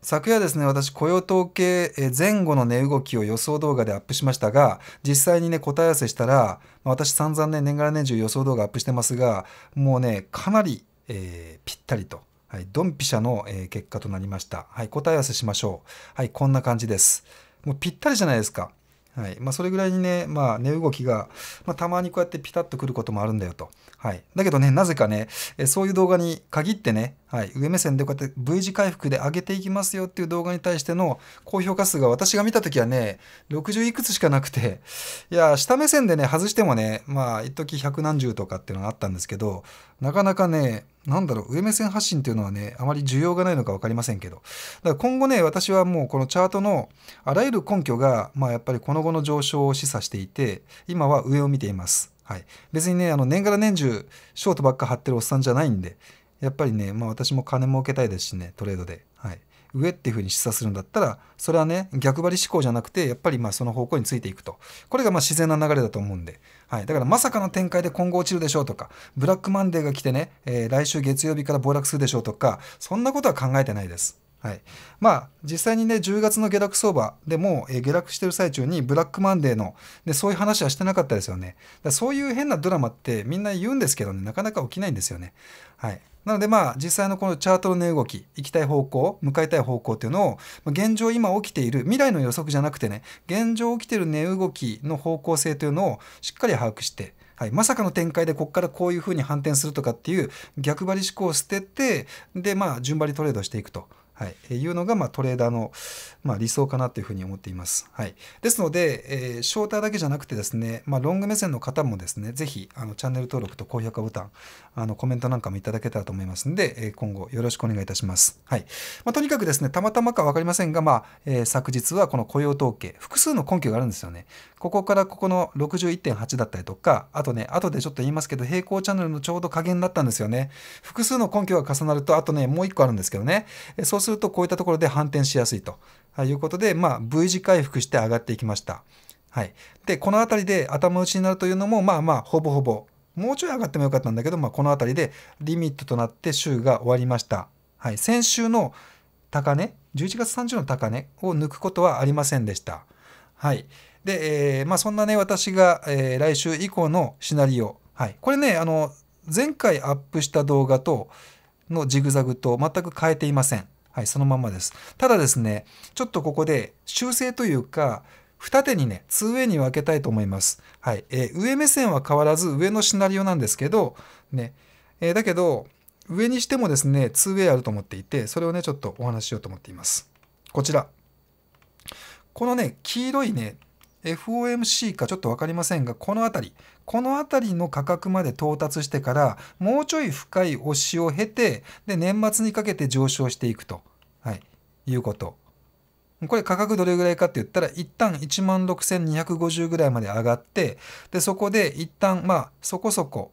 昨夜ですね、私、雇用統計前後の値動きを予想動画でアップしましたが、実際にね、答え合わせしたら、私散々ね、年がら年中予想動画アップしてますが、もうね、かなり、えー、ぴったりと、はい、ドンピシャの、えー、結果となりました。はい、答え合わせしましょう。はい、こんな感じです。もうぴったりじゃないですか。はいまあ、それぐらいにね、まあ、値動きが、まあ、たまにこうやってピタッとくることもあるんだよと。はい、だけどね、なぜかね、そういう動画に限ってね、はい、上目線でこうやって V 字回復で上げていきますよっていう動画に対しての高評価数が私が見た時はね60いくつしかなくていや下目線でね外してもねまあ一時百何十とかっていうのがあったんですけどなかなかねなんだろう上目線発信っていうのはねあまり需要がないのか分かりませんけどだから今後ね私はもうこのチャートのあらゆる根拠がまあやっぱりこの後の上昇を示唆していて今は上を見ています。はい、別にねあの年がら年中ショートばっか張ってるおっさんじゃないんでやっぱりね、まあ、私も金儲けたいですしねトレードで、はい、上っていうふうに示唆するんだったらそれはね逆張り思考じゃなくてやっぱりまあその方向についていくとこれがまあ自然な流れだと思うんで、はい、だからまさかの展開で今後落ちるでしょうとかブラックマンデーが来てね、えー、来週月曜日から暴落するでしょうとかそんなことは考えてないです。はい、まあ実際にね10月の下落相場でも、えー、下落してる最中にブラックマンデーのでそういう話はしてなかったですよねだそういう変なドラマってみんな言うんですけどねなかなか起きないんですよねはいなのでまあ実際のこのチャートの値動き行きたい方向向かいたい方向っていうのを現状今起きている未来の予測じゃなくてね現状起きてる値動きの方向性というのをしっかり把握してはい、まさかの展開でここからこういうふうに反転するとかっていう逆張り思考を捨ててでまあ順張りトレードしていくとはいえいうのが、まあ、トレーダーの、まあ、理想かなというふうに思っています。はい、ですので、えー、ショーターだけじゃなくてですね、まあ、ロング目線の方もですね、ぜひあのチャンネル登録と高評価ボタン、あのコメントなんかもいただけたらと思いますので、えー、今後よろしくお願いいたします。はいまあ、とにかくですね、たまたまか分かりませんが、まあえー、昨日はこの雇用統計、複数の根拠があるんですよね。ここからここの61.8だったりとか、あとね、後でちょっと言いますけど、平行チャンネルのちょうど加減だったんですよね。複数の根拠が重なると、あとね、もう一個あるんですけどね、えー、そうすするとこういったところで反転しやすいということで、まあ、V 字回復して上がっていきました。はい、でこの辺りで頭打ちになるというのもまあまあほぼほぼもうちょい上がってもよかったんだけど、まあ、この辺りでリミットとなって週が終わりました。はい、先週の高値11月30の高値を抜くことはありませんでした。はい、で、えー、まあ、そんなね私が、えー、来週以降のシナリオ、はい、これねあの前回アップした動画とのジグザグと全く変えていません。はい、そのままです。ただですね、ちょっとここで修正というか、二手にね、2way に分けたいと思います。はい。えー、上目線は変わらず上のシナリオなんですけど、ね。えー、だけど、上にしてもですね、2way あると思っていて、それをね、ちょっとお話ししようと思っています。こちら。このね、黄色いね、FOMC かちょっと分かりませんが、この辺り、この辺りの価格まで到達してから、もうちょい深い押しを経て、で、年末にかけて上昇していくと。いうこと。これ価格どれぐらいかって言ったら、一旦16,250ぐらいまで上がって、で、そこで一旦、まあ、そこそこ、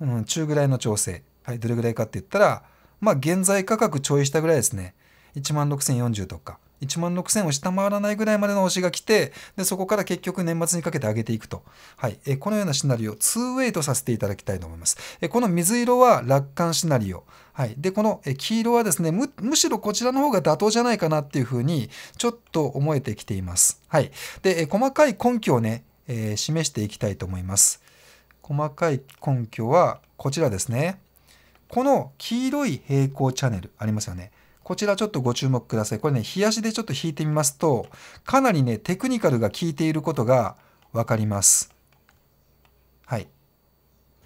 うん、中ぐらいの調整。はい、どれぐらいかって言ったら、まあ、現在価格ちょい下ぐらいですね。16,040とか。1万6000を下回らないぐらいまでの押しが来て、で、そこから結局年末にかけて上げていくと。はい。えこのようなシナリオ、2ウェイとさせていただきたいと思います。えこの水色は楽観シナリオ。はい、でこの黄色はですねむむしろこちらの方が妥当じゃないかなっていうふうにちょっと思えてきています。はい、で細かい根拠をね、えー、示していきたいと思います。細かい根拠はこちらですね。この黄色い平行チャンネルありますよね。こちらちょっとご注目ください。これね、冷やしでちょっと引いてみますと、かなりね、テクニカルが効いていることがわかります。はい。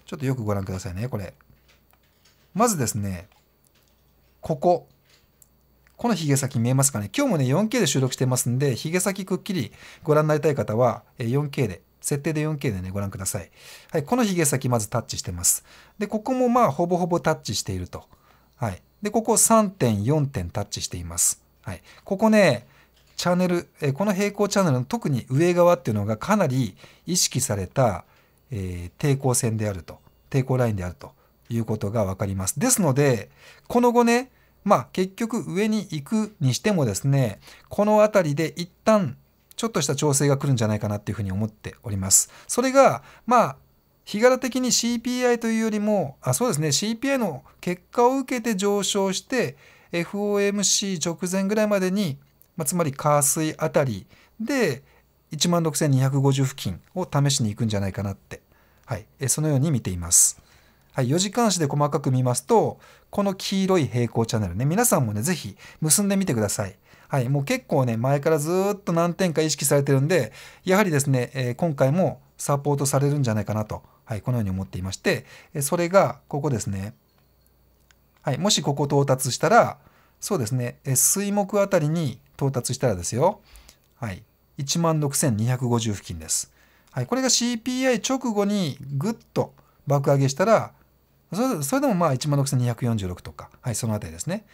ちょっとよくご覧くださいね、これ。まずですね、ここ。このヒゲ先見えますかね今日もね、4K で収録してますんで、ヒゲ先くっきりご覧になりたい方は、4K で、設定で 4K でね、ご覧ください。はい、このヒゲ先まずタッチしてます。で、ここもまあ、ほぼほぼタッチしていると。はい。で、ここ3点、4点タッチしています。はい。ここね、チャンネル、えこの平行チャンネルの特に上側っていうのがかなり意識された、えー、抵抗線であると。抵抗ラインであると。いうことがわかります。ですので、この後ね、まあ結局上に行くにしてもですね、この辺りで一旦ちょっとした調整が来るんじゃないかなっていうふうに思っております。それが、まあ、日柄的に CPI というよりも、あそうですね、CPI の結果を受けて上昇して、FOMC 直前ぐらいまでに、まあ、つまり加水あたりで16,250付近を試しに行くんじゃないかなって、はい、そのように見ています。はい、4時間足で細かく見ますと、この黄色い平行チャンネルね、皆さんもね、ぜひ結んでみてください。はい、もう結構ね、前からずっと何点か意識されてるんで、やはりですね、えー、今回もサポートされるんじゃないかなと、はい、このように思っていまして、それがここですね。はい、もしここ到達したら、そうですね、えー、水木あたりに到達したらですよ、はい、16,250付近です。はい、これが CPI 直後にぐっと爆上げしたら、それでもまあ1 6246とか、はい、そのあたりですね。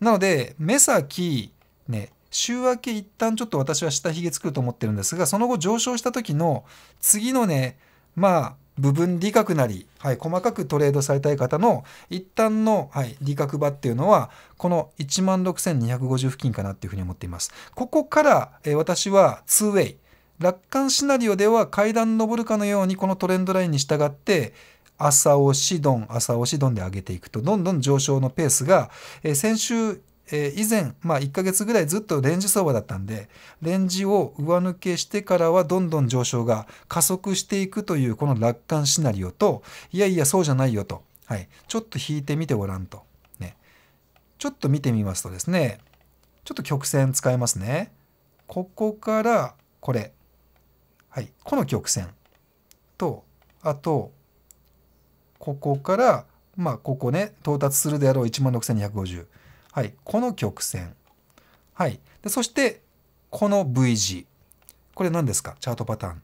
なので、目先、ね、週明け一旦ちょっと私は下髭作ると思ってるんですが、その後上昇した時の次のね、まあ、部分利確なり、はい、細かくトレードされたい方の一旦の、はい、利確場っていうのは、この16,250付近かなっていうふうに思っています。ここから、えー、私は 2way。楽観シナリオでは階段上るかのようにこのトレンドラインに従って、朝押し丼朝押し丼で上げていくとどんどん上昇のペースが、えー、先週え以前、まあ、1ヶ月ぐらいずっとレンジ相場だったんで、レンジを上抜けしてからはどんどん上昇が加速していくというこの楽観シナリオと、いやいや、そうじゃないよと、はい、ちょっと引いてみてごらんと、ね、ちょっと見てみますとですね、ちょっと曲線使いますね。ここからこれ、はい、この曲線と、あと、ここから、まあ、ここね、到達するであろう16,250。はい。この曲線。はい。でそして、この V 字。これ何ですかチャートパターン。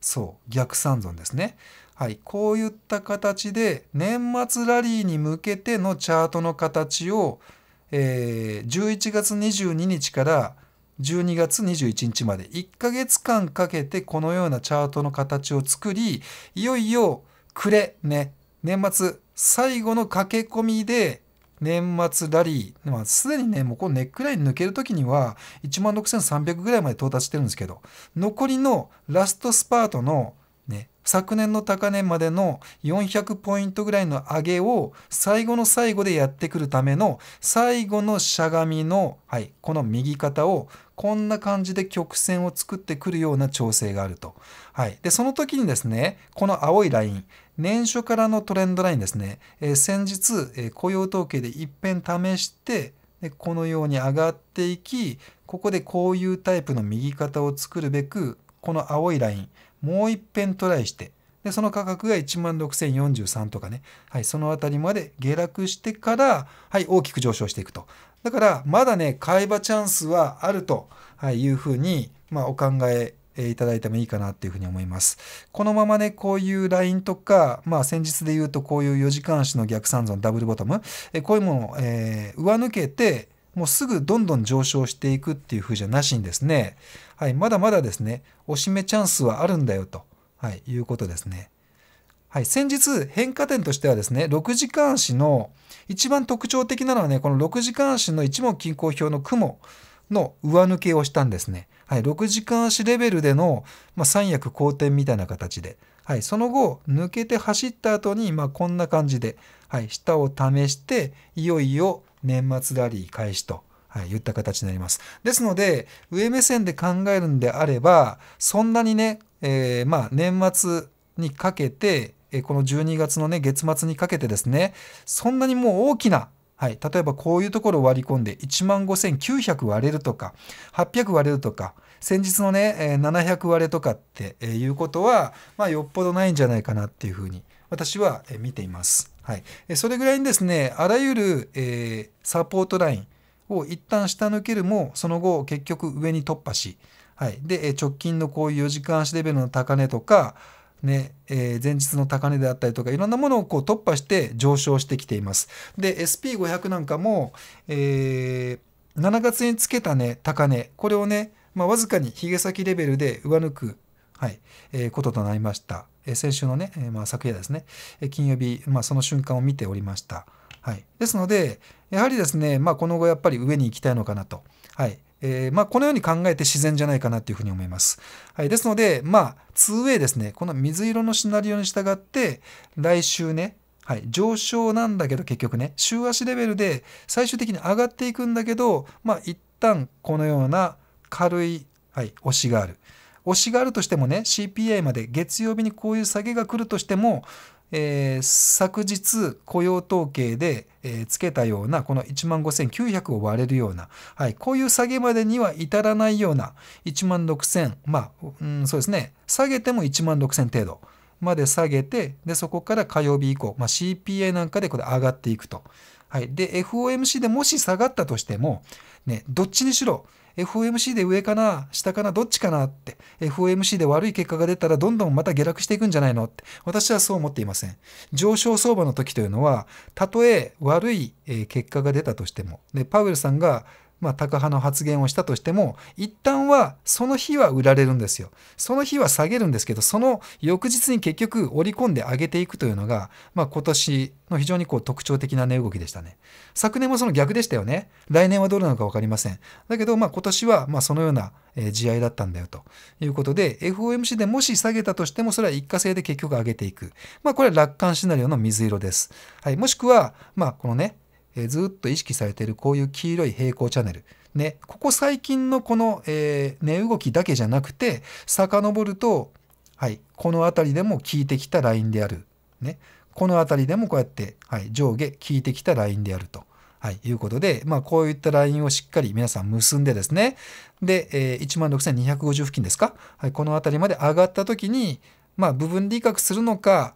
そう。逆三存ですね。はい。こういった形で、年末ラリーに向けてのチャートの形を、えー、11月22日から12月21日まで1ヶ月間かけてこのようなチャートの形を作り、いよいよ暮れね、年末最後の駆け込みで、年末ラリー、まあ、すでにね、もうこのネックライン抜けるときには、16,300ぐらいまで到達してるんですけど、残りのラストスパートの、ね、昨年の高値までの400ポイントぐらいの上げを最後の最後でやってくるための最後のしゃがみの、はい、この右肩をこんな感じで曲線を作ってくるような調整があると。はい。で、その時にですね、この青いライン、年初からのトレンドラインですね、えー、先日、えー、雇用統計で一遍試してでこのように上がっていきここでこういうタイプの右肩を作るべくこの青いラインもう一遍トライしてでその価格が16,043とかね、はい、その辺りまで下落してから、はい、大きく上昇していくと。だからまだね買い場チャンスはあるというふうに、まあ、お考ええいただいてもいいかなっていうふうに思います。このままね、こういうラインとか、まあ先日で言うとこういう4時間足の逆三存ダブルボトム、えこういうものを、えー、上抜けて、もうすぐどんどん上昇していくっていうふうじゃなしにですね、はい、まだまだですね、おしめチャンスはあるんだよと、はい、いうことですね。はい、先日変化点としてはですね、6時間足の一番特徴的なのはね、この6時間足の一目均衡表の雲の上抜けをしたんですね。はい、6時間足レベルでの、まあ、三役好転みたいな形で、はい、その後抜けて走った後に、まあ、こんな感じで、はい、下を試していよいよ年末ラリー開始と。はい、言った形になります。ですので、上目線で考えるんであれば、そんなにね、えー、まあ、年末にかけて、この12月のね、月末にかけてですね、そんなにもう大きなはい、例えばこういうところを割り込んで1万5900割れるとか800割れるとか先日のね700割れとかっていうことは、まあ、よっぽどないんじゃないかなっていうふうに私は見ています。はい、それぐらいにですねあらゆる、えー、サポートラインを一旦下抜けるもその後結局上に突破し、はい、で直近のこういう4時間足レベルの高値とかねえー、前日の高値であったりとかいろんなものをこう突破して上昇してきています。で SP500 なんかも、えー、7月につけた、ね、高値これをね、まあ、わずかにひげ先レベルで上抜く、はいえー、こととなりました。え先週のね、えまあ、昨夜ですね、え金曜日、まあ、その瞬間を見ておりました。はい、ですので、やはりですね、まあ、この後やっぱり上に行きたいのかなと。はいえー、まあ、このように考えて自然じゃないかなというふうに思います。はい、ですので、まあ、2way ですね、この水色のシナリオに従って、来週ね、はい、上昇なんだけど結局ね、週足レベルで最終的に上がっていくんだけど、まあ、一旦このような軽い、はい、推しがある。推しがあるとしてもね、CPI まで月曜日にこういう下げが来るとしても、えー、昨日雇用統計で、えー、つけたようなこの1万5900を割れるような、はい、こういう下げまでには至らないような1万6000まあ、うん、そうですね下げても1万6000程度まで下げてでそこから火曜日以降、まあ、CPI なんかでこれ上がっていくと。はい、で FOMC でもし下がったとしても、ね、どっちにしろ FOMC で上かな下かなどっちかなって FOMC で悪い結果が出たらどんどんまた下落していくんじゃないのって私はそう思っていません上昇相場の時というのはたとえ悪い結果が出たとしてもでパウエルさんがまあ、高派の発言をしたとしても、一旦はその日は売られるんですよ。その日は下げるんですけど、その翌日に結局織り込んで上げていくというのが、まあ、今年の非常にこう特徴的な値動きでしたね。昨年もその逆でしたよね。来年はどうなのか分かりません。だけど、まあ、今年はまそのような地合だったんだよということで、FOMC でもし下げたとしても、それは一過性で結局上げていく。まあ、これは楽観シナリオの水色です。はい、もしくは、まあ、このね、えー、ずっと意識されているこういう黄色い平行チャンネル。ね、ここ最近のこの、えー、値、動きだけじゃなくて、遡ると、はい、この辺りでも効いてきたラインである。ね、この辺りでもこうやって、はい、上下効いてきたラインであると。はい、いうことで、まあ、こういったラインをしっかり皆さん結んでですね、で、えー、16,250付近ですか、はい、この辺りまで上がった時に、まあ、部分利確するのか、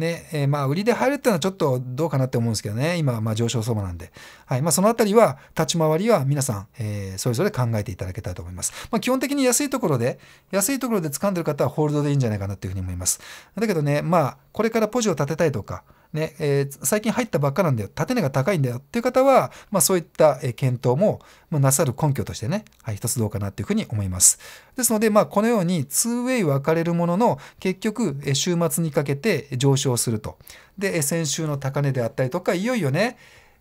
ね、えー、まあ、売りで入るっていうのはちょっとどうかなって思うんですけどね。今、まあ、上昇相場なんで。はい。まあ、そのあたりは、立ち回りは皆さん、えー、それぞれ考えていただけたらと思います。まあ、基本的に安いところで、安いところで掴んでる方はホールドでいいんじゃないかなっていうふうに思います。だけどね、まあ、これからポジを立てたいとか、ね、えー、最近入ったばっかなんだよ、建値が高いんだよっていう方は、まあ、そういった、え検討も、まあ、なさる根拠としてね、はい、一つどうかなっていうふうに思います。ですので、まあ、このように 2way 分かれるものの、結局、え週末にかけて上昇すると。で、先週の高値であったりとか、いよいよね、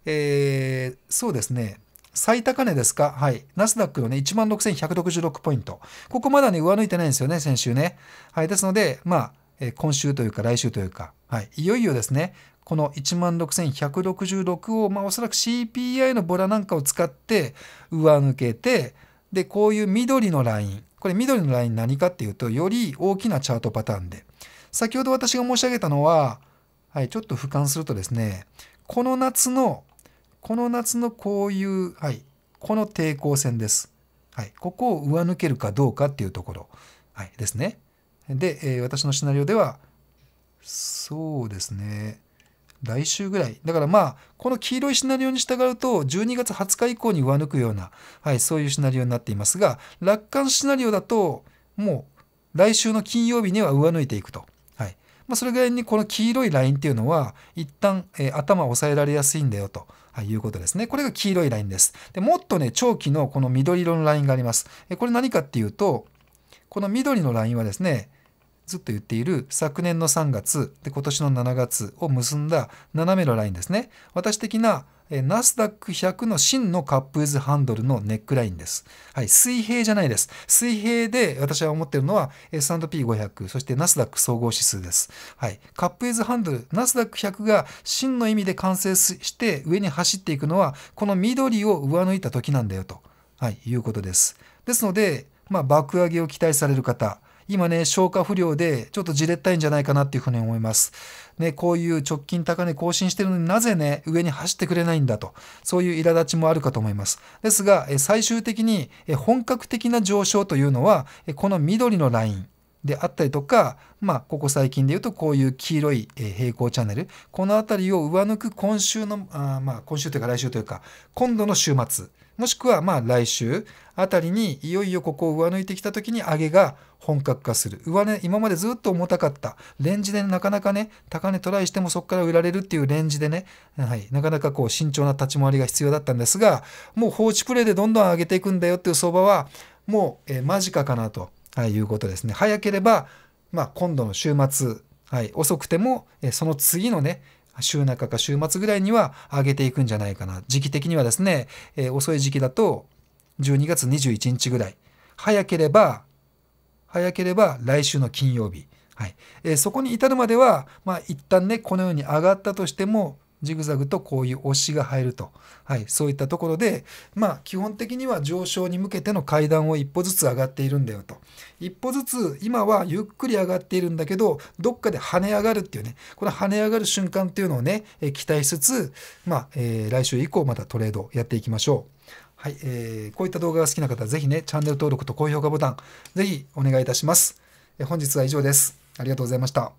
えー、そうですね、最高値ですかはい。ナスダックのね、16,166ポイント。ここまだね、上抜いてないんですよね、先週ね。はい。ですので、まあ、今週というか来週というか、はい、いよいよですねこの16,166を、まあ、おそらく CPI のボラなんかを使って上抜けてでこういう緑のラインこれ緑のライン何かっていうとより大きなチャートパターンで先ほど私が申し上げたのは、はい、ちょっと俯瞰するとですねこの夏のこの夏のこういう、はい、この抵抗線です、はい、ここを上抜けるかどうかっていうところ、はい、ですねで、えー、私のシナリオではそうですね。来週ぐらい。だからまあ、この黄色いシナリオに従うと、12月20日以降に上抜くような、はい、そういうシナリオになっていますが、楽観シナリオだと、もう来週の金曜日には上抜いていくと。はいまあ、それぐらいにこの黄色いラインっていうのは、一旦、えー、頭を押さえられやすいんだよと。はい、いうことですね。これが黄色いラインです。でもっとね、長期のこの緑色のラインがあります。えこれ何かっていうと、この緑のラインはですね、ずっと言っている昨年の3月で今年の7月を結んだ斜めのラインですね。私的なナスダック100の真のカップウイズハンドルのネックラインです。はい、水平じゃないです。水平で私は思ってるのは S&P500、そしてナスダック総合指数です。はい、カップウイズハンドル、ナスダック100が真の意味で完成して上に走っていくのは、この緑を上抜いた時なんだよと、はい、いうことです。ですので、まあ、爆上げを期待される方、今ね、消化不良で、ちょっとじれったいんじゃないかなっていうふうに思います。ね、こういう直近高値更新してるのになぜね、上に走ってくれないんだと、そういう苛立ちもあるかと思います。ですが、最終的に本格的な上昇というのは、この緑のライン、であったりとか、まあ、ここ最近で言うとこういう黄色い平行チャンネル、この辺りを上抜く今週の、あまあ、今週というか来週というか、今度の週末、もしくはまあ来週あたりにいよいよここを上抜いてきた時に上げが本格化する。上ね、今までずっと重たかった。レンジでなかなかね、高値トライしてもそこから売られるっていうレンジでね、はい、なかなかこう慎重な立ち回りが必要だったんですが、もう放置プレイでどんどん上げていくんだよっていう相場は、もう、えー、間近かなと、はい、いうことですね。早ければ、まあ、今度の週末、はい、遅くても、えー、その次のね、週中か週末ぐらいには上げていくんじゃないかな。時期的にはですね、えー、遅い時期だと12月21日ぐらい。早ければ、早ければ来週の金曜日。はいえー、そこに至るまでは、まあ、一旦ね、このように上がったとしても、ジグザグとこういう押しが入ると、はい、そういったところで、まあ、基本的には上昇に向けての階段を一歩ずつ上がっているんだよと一歩ずつ今はゆっくり上がっているんだけどどっかで跳ね上がるっていうねこの跳ね上がる瞬間っていうのをね期待しつつ、まあえー、来週以降またトレードやっていきましょう。はいえー、こういった動画が好きな方はぜひねチャンネル登録と高評価ボタンぜひお願いいたします。え本日は以上です。ありがとうございました。